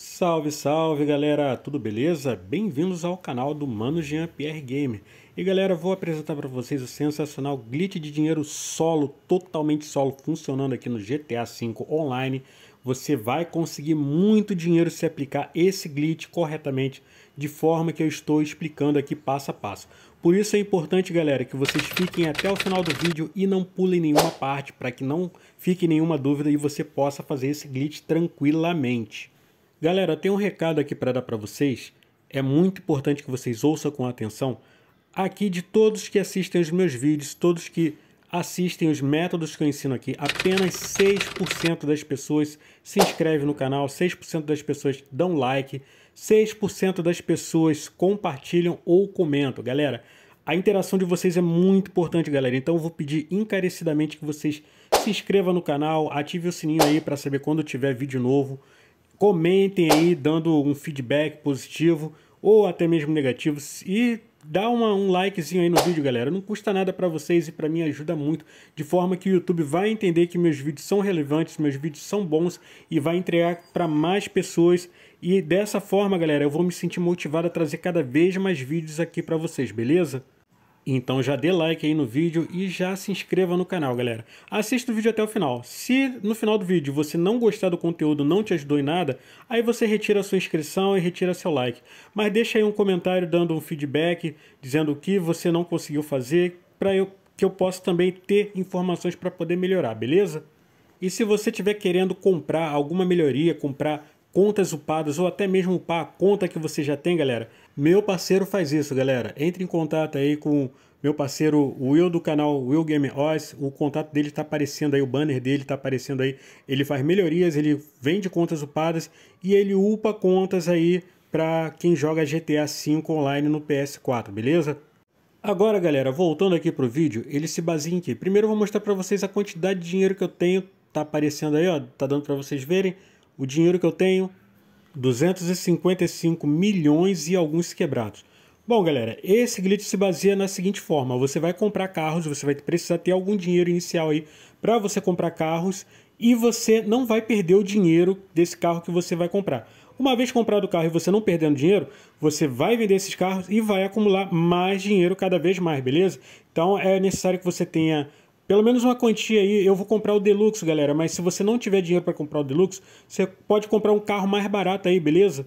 Salve, salve galera, tudo beleza? Bem-vindos ao canal do Mano Jean Pierre Game. E galera, vou apresentar para vocês o sensacional glitch de dinheiro solo, totalmente solo, funcionando aqui no GTA V Online. Você vai conseguir muito dinheiro se aplicar esse glitch corretamente, de forma que eu estou explicando aqui passo a passo. Por isso é importante, galera, que vocês fiquem até o final do vídeo e não pulem nenhuma parte, para que não fique nenhuma dúvida e você possa fazer esse glitch tranquilamente. Galera, tem um recado aqui para dar para vocês. É muito importante que vocês ouçam com atenção. Aqui de todos que assistem os meus vídeos, todos que assistem os métodos que eu ensino aqui, apenas 6% das pessoas se inscrevem no canal, 6% das pessoas dão like, 6% das pessoas compartilham ou comentam. Galera, a interação de vocês é muito importante, galera. Então eu vou pedir encarecidamente que vocês se inscrevam no canal, ative o sininho aí para saber quando tiver vídeo novo. Comentem aí, dando um feedback positivo ou até mesmo negativo. E dá uma, um likezinho aí no vídeo, galera. Não custa nada para vocês e para mim ajuda muito, de forma que o YouTube vai entender que meus vídeos são relevantes, meus vídeos são bons e vai entregar para mais pessoas. E dessa forma, galera, eu vou me sentir motivado a trazer cada vez mais vídeos aqui para vocês, beleza? Então já dê like aí no vídeo e já se inscreva no canal, galera. Assista o vídeo até o final. Se no final do vídeo você não gostar do conteúdo, não te ajudou em nada, aí você retira a sua inscrição e retira seu like. Mas deixa aí um comentário dando um feedback, dizendo o que você não conseguiu fazer, para eu que eu possa também ter informações para poder melhorar, beleza? E se você estiver querendo comprar alguma melhoria, comprar contas upadas ou até mesmo upar a conta que você já tem, galera, meu parceiro faz isso, galera. Entre em contato aí com meu parceiro Will do canal Will Game OS. O contato dele está aparecendo aí, o banner dele está aparecendo aí. Ele faz melhorias, ele vende contas upadas e ele upa contas aí para quem joga GTA V online no PS4, beleza? Agora, galera, voltando aqui pro vídeo, ele se baseia em que? Primeiro eu vou mostrar para vocês a quantidade de dinheiro que eu tenho. Tá aparecendo aí, ó, tá dando para vocês verem o dinheiro que eu tenho, 255 milhões e alguns quebrados. Bom, galera, esse glitch se baseia na seguinte forma: você vai comprar carros, você vai precisar ter algum dinheiro inicial aí para você comprar carros e você não vai perder o dinheiro desse carro que você vai comprar. Uma vez comprado o carro e você não perdendo dinheiro, você vai vender esses carros e vai acumular mais dinheiro cada vez mais, beleza? Então é necessário que você tenha pelo menos uma quantia aí. Eu vou comprar o Deluxe, galera, mas se você não tiver dinheiro para comprar o Deluxe, você pode comprar um carro mais barato aí, beleza?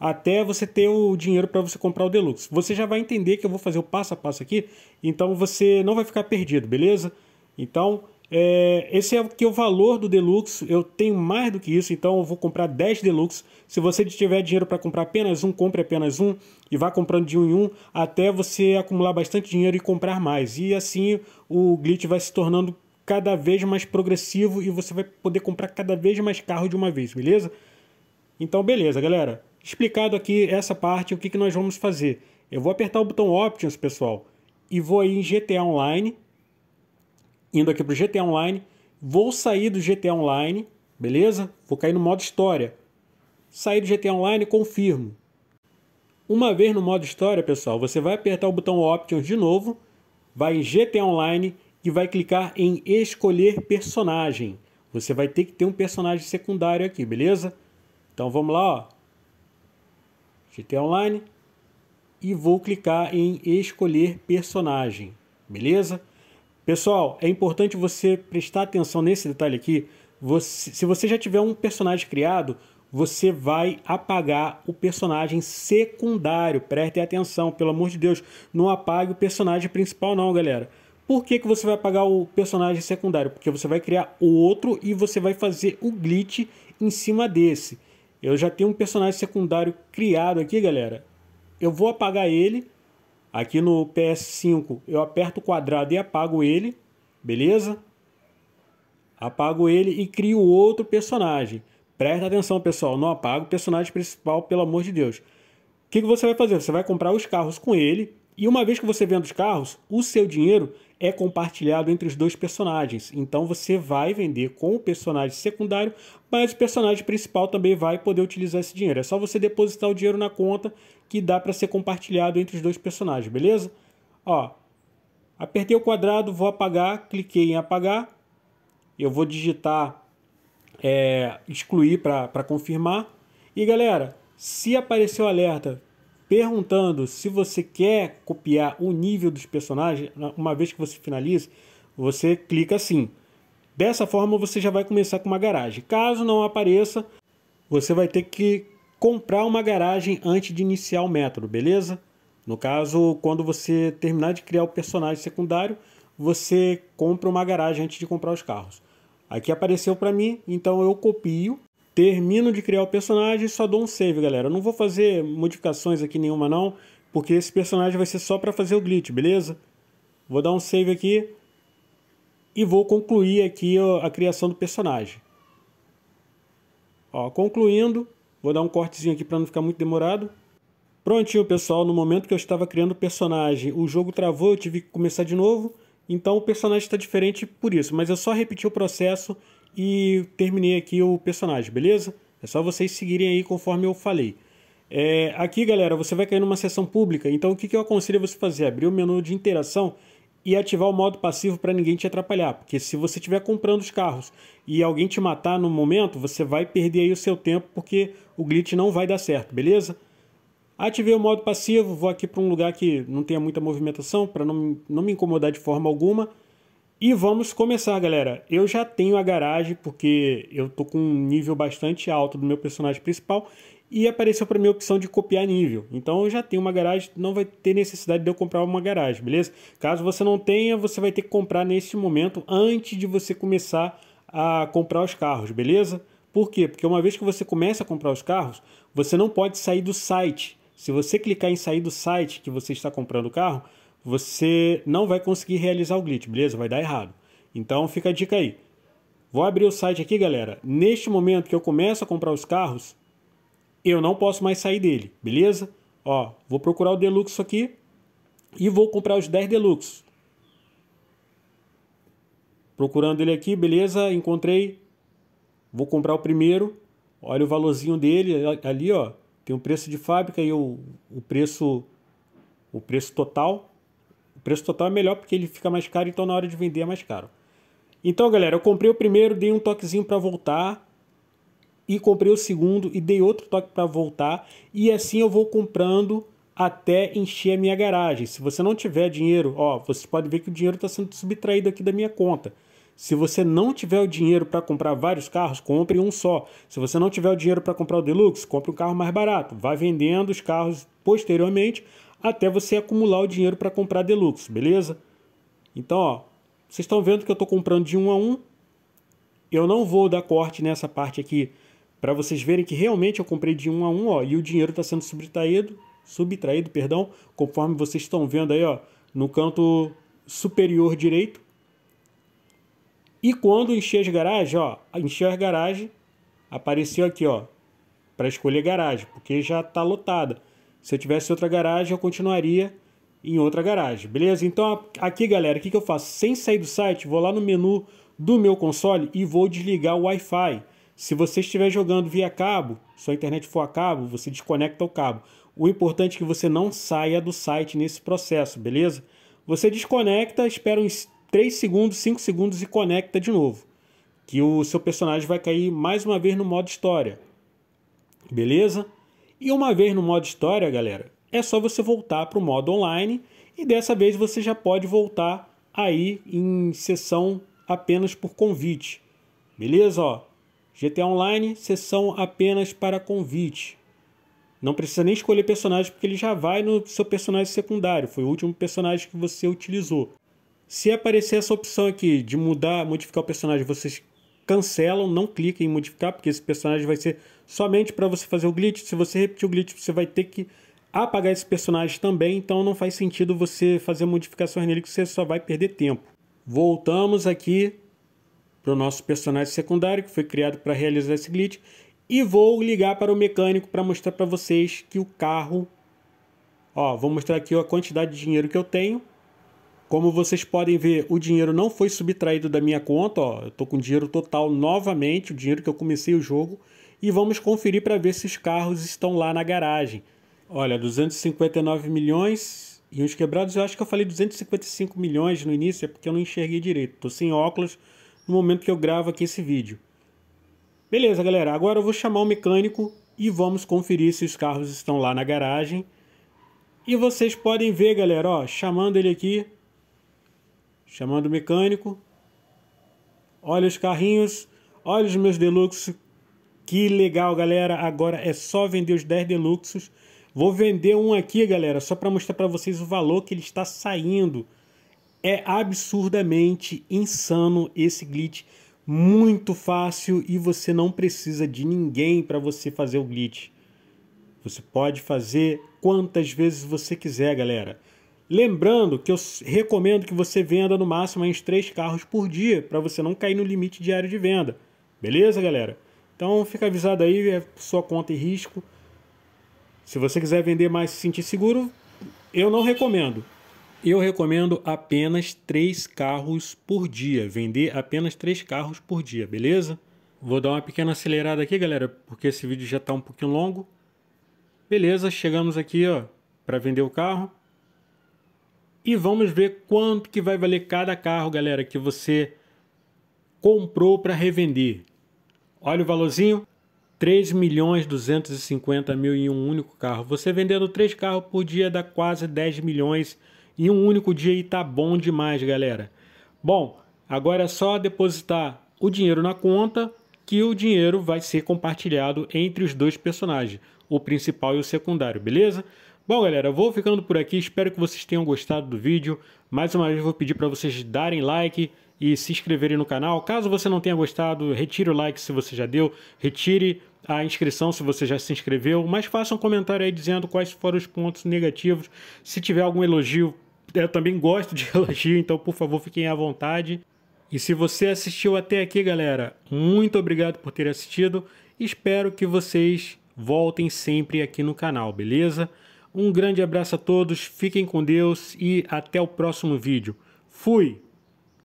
Até você ter o dinheiro para você comprar o Deluxe. Você já vai entender que eu vou fazer o passo a passo aqui, então você não vai ficar perdido, beleza? Então, é, esse é o que é o valor do Deluxe. Eu tenho mais do que isso, então eu vou comprar 10 Deluxe. Se você tiver dinheiro para comprar apenas um, compre apenas um e vá comprando de um em um até você acumular bastante dinheiro e comprar mais. E assim o glitch vai se tornando cada vez mais progressivo e você vai poder comprar cada vez mais carro de uma vez, beleza? Então, beleza, galera. Explicado aqui essa parte, o que, que nós vamos fazer. Eu vou apertar o botão Options, pessoal, e vou aí em GTA Online indo aqui para o GTA Online, vou sair do GTA Online, beleza? Vou cair no modo história. Sair do GTA Online, confirmo. Uma vez no modo história, pessoal, você vai apertar o botão Options de novo, vai em GTA Online e vai clicar em escolher personagem. Você vai ter que ter um personagem secundário aqui, beleza? Então vamos lá, ó. GTA Online e vou clicar em escolher personagem, beleza? Pessoal, é importante você prestar atenção nesse detalhe aqui. Você, se você já tiver um personagem criado, você vai apagar o personagem secundário. Prestem atenção, pelo amor de Deus, não apague o personagem principal não, galera. Por que, que você vai apagar o personagem secundário? Porque você vai criar outro e você vai fazer o glitch em cima desse. Eu já tenho um personagem secundário criado aqui, galera. Eu vou apagar ele Aqui no PS5 eu aperto o quadrado e apago ele, beleza? Apago ele e crio outro personagem. Presta atenção, pessoal, não apago o personagem principal, pelo amor de Deus. O que, que você vai fazer? Você vai comprar os carros com ele e uma vez que você vende os carros, o seu dinheiro é compartilhado entre os dois personagens. Então você vai vender com o personagem secundário, mas o personagem principal também vai poder utilizar esse dinheiro. É só você depositar o dinheiro na conta que dá para ser compartilhado entre os dois personagens, beleza? Ó, apertei o quadrado, vou apagar, cliquei em apagar. Eu vou digitar é, excluir para confirmar. E galera, se aparecer o alerta perguntando se você quer copiar o nível dos personagens, uma vez que você finaliza, você clica assim. Dessa forma você já vai começar com uma garagem. Caso não apareça, você vai ter que comprar uma garagem antes de iniciar o método, beleza? No caso, quando você terminar de criar o personagem secundário, você compra uma garagem antes de comprar os carros. Aqui apareceu para mim, então eu copio Termino de criar o personagem e só dou um save, galera. Eu não vou fazer modificações aqui nenhuma não, porque esse personagem vai ser só para fazer o glitch, beleza? Vou dar um save aqui e vou concluir aqui a criação do personagem. Ó, concluindo, vou dar um cortezinho aqui para não ficar muito demorado. Prontinho, pessoal. No momento que eu estava criando o personagem, o jogo travou, eu tive que começar de novo. Então o personagem está diferente por isso, mas eu só repeti o processo e terminei aqui o personagem, beleza? É só vocês seguirem aí conforme eu falei. É, aqui, galera, você vai cair numa sessão pública, então o que, que eu aconselho você fazer? Abrir o menu de interação e ativar o modo passivo para ninguém te atrapalhar, porque se você estiver comprando os carros e alguém te matar no momento, você vai perder aí o seu tempo porque o glitch não vai dar certo, beleza? Ativei o modo passivo, vou aqui para um lugar que não tenha muita movimentação para não, não me incomodar de forma alguma. E vamos começar, galera. Eu já tenho a garagem, porque eu tô com um nível bastante alto do meu personagem principal, e apareceu para mim a opção de copiar nível. Então eu já tenho uma garagem, não vai ter necessidade de eu comprar uma garagem, beleza? Caso você não tenha, você vai ter que comprar neste momento, antes de você começar a comprar os carros, beleza? Por quê? Porque uma vez que você começa a comprar os carros, você não pode sair do site. Se você clicar em sair do site que você está comprando o carro, você não vai conseguir realizar o glitch, beleza? Vai dar errado. Então fica a dica aí. Vou abrir o site aqui, galera. Neste momento que eu começo a comprar os carros, eu não posso mais sair dele, beleza? Ó, vou procurar o Deluxe aqui e vou comprar os 10 Deluxe. Procurando ele aqui, beleza? Encontrei. Vou comprar o primeiro. Olha o valorzinho dele ali, ó. Tem o preço de fábrica e o, o preço o preço total. O preço total é melhor porque ele fica mais caro, então na hora de vender é mais caro. Então, galera, eu comprei o primeiro, dei um toquezinho para voltar. E comprei o segundo e dei outro toque para voltar. E assim eu vou comprando até encher a minha garagem. Se você não tiver dinheiro, ó, você pode ver que o dinheiro está sendo subtraído aqui da minha conta. Se você não tiver o dinheiro para comprar vários carros, compre um só. Se você não tiver o dinheiro para comprar o Deluxe, compre um carro mais barato. Vai vendendo os carros posteriormente até você acumular o dinheiro para comprar deluxe, beleza? Então, ó, vocês estão vendo que eu estou comprando de um a um. Eu não vou dar corte nessa parte aqui para vocês verem que realmente eu comprei de um a um, ó, e o dinheiro está sendo subtraído, subtraído, perdão, conforme vocês estão vendo aí, ó, no canto superior direito. E quando encher garagens, ó, encher garagens, apareceu aqui, ó, para escolher garagem, porque já está lotada. Se eu tivesse outra garagem, eu continuaria em outra garagem, beleza? Então aqui, galera, o que, eu faço? Sem sair do site, vou lá no menu do meu console e vou desligar o Wi-Fi. Se você estiver jogando via cabo, sua internet for a cabo, você desconecta o cabo. O importante é que você não saia do site nesse processo, beleza? Você desconecta, espera uns 3 segundos, 5 segundos e conecta de novo. Que o seu personagem vai cair mais uma vez no modo história. Beleza? E uma vez no modo história, galera, é só você voltar para o modo online e dessa vez você já pode voltar aí em sessão apenas por convite. Beleza, ó? GTA Online, sessão apenas para convite. Não precisa nem escolher personagem porque ele já vai no seu personagem secundário, foi o último personagem que você utilizou. Se aparecer essa opção aqui de mudar, modificar o personagem, vocês cancelam, não cliquem em modificar porque esse personagem vai ser somente para você fazer o glitch. Se você repetir o glitch, você vai ter que apagar esse personagem também, então não faz sentido você fazer modificações nele que você só vai perder tempo. Voltamos aqui para o nosso personagem secundário que foi criado para realizar esse glitch e vou ligar para o mecânico para mostrar para vocês que o carro... Ó, vou mostrar aqui a quantidade de dinheiro que eu tenho. Como vocês podem ver, o dinheiro não foi subtraído da minha conta, ó. Eu estou com dinheiro total novamente, o dinheiro que eu comecei o jogo e vamos conferir para ver se os carros estão lá na garagem. Olha, 259 milhões e uns quebrados, eu acho que eu falei 255 milhões no início, é porque eu não enxerguei direito. Estou sem óculos no momento que eu gravo aqui esse vídeo. Beleza, galera, agora eu vou chamar o mecânico e vamos conferir se os carros estão lá na garagem. E vocês podem ver, galera, ó, chamando ele aqui, chamando o mecânico. Olha os carrinhos, olha os meus deluxe que legal, galera. Agora é só vender os 10 Deluxos. Vou vender um aqui, galera, só para mostrar para vocês o valor que ele está saindo. É absurdamente insano esse glitch. Muito fácil e você não precisa de ninguém para você fazer o glitch. Você pode fazer quantas vezes você quiser, galera. Lembrando que eu recomendo que você venda no máximo uns 3 carros por dia para você não cair no limite diário de venda. Beleza, galera? Então fica avisado aí, é sua conta e risco. Se você quiser vender mais e se sentir seguro, eu não recomendo. Eu recomendo apenas três carros por dia, vender apenas três carros por dia, beleza? Vou dar uma pequena acelerada aqui, galera, porque esse vídeo já está um pouquinho longo. Beleza, chegamos aqui, ó, para vender o carro. E vamos ver quanto que vai valer cada carro, galera, que você comprou para revender. Olha o valorzinho, 3 milhões 250 mil em um único carro. Você vendendo três carros por dia dá quase 10 milhões em um único dia e tá bom demais, galera. Bom, agora é só depositar o dinheiro na conta que o dinheiro vai ser compartilhado entre os dois personagens, o principal e o secundário, beleza? Bom, galera, vou ficando por aqui. Espero que vocês tenham gostado do vídeo. Mais uma vez, vou pedir para vocês darem like, e se inscreverem no canal. Caso você não tenha gostado, retire o like se você já deu, retire a inscrição se você já se inscreveu, mas faça um comentário aí dizendo quais foram os pontos negativos. Se tiver algum elogio, eu também gosto de elogio, então por favor fiquem à vontade. E se você assistiu até aqui, galera, muito obrigado por ter assistido. Espero que vocês voltem sempre aqui no canal, beleza? Um grande abraço a todos, fiquem com Deus e até o próximo vídeo. Fui!